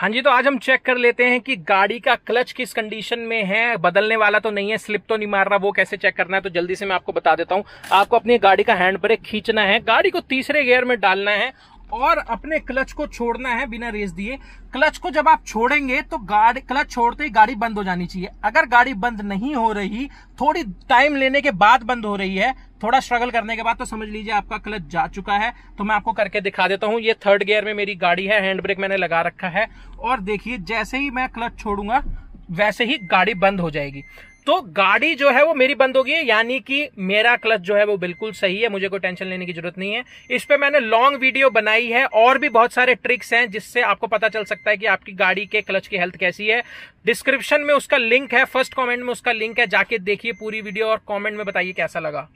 हाँ जी तो आज हम चेक कर लेते हैं कि गाड़ी का क्लच किस कंडीशन में है बदलने वाला तो नहीं है स्लिप तो नहीं मार रहा वो कैसे चेक करना है तो जल्दी से मैं आपको बता देता हूँ आपको अपनी गाड़ी का हैंड ब्रेक खींचना है गाड़ी को तीसरे गियर में डालना है और अपने क्लच को छोड़ना है बिना रेस दिए क्लच को जब आप छोड़ेंगे तो गाड़ी क्लच छोड़ते ही गाड़ी बंद हो जानी चाहिए अगर गाड़ी बंद नहीं हो रही थोड़ी टाइम लेने के बाद बंद हो रही है थोड़ा स्ट्रगल करने के बाद तो समझ लीजिए आपका क्लच जा चुका है तो मैं आपको करके दिखा देता हूँ ये थर्ड गियर में मेरी गाड़ी है हैंड ब्रेक मैंने लगा रखा है और देखिए जैसे ही मैं क्लच छोड़ूंगा वैसे ही गाड़ी बंद हो जाएगी तो गाड़ी जो है वो मेरी बंद होगी यानी कि मेरा क्लच जो है वो बिल्कुल सही है मुझे कोई टेंशन लेने की जरूरत नहीं है इस पर मैंने लॉन्ग वीडियो बनाई है और भी बहुत सारे ट्रिक्स हैं जिससे आपको पता चल सकता है कि आपकी गाड़ी के क्लच की हेल्थ कैसी है डिस्क्रिप्शन में उसका लिंक है फर्स्ट कॉमेंट में उसका लिंक है जाके देखिए पूरी वीडियो और कॉमेंट में बताइए कैसा लगा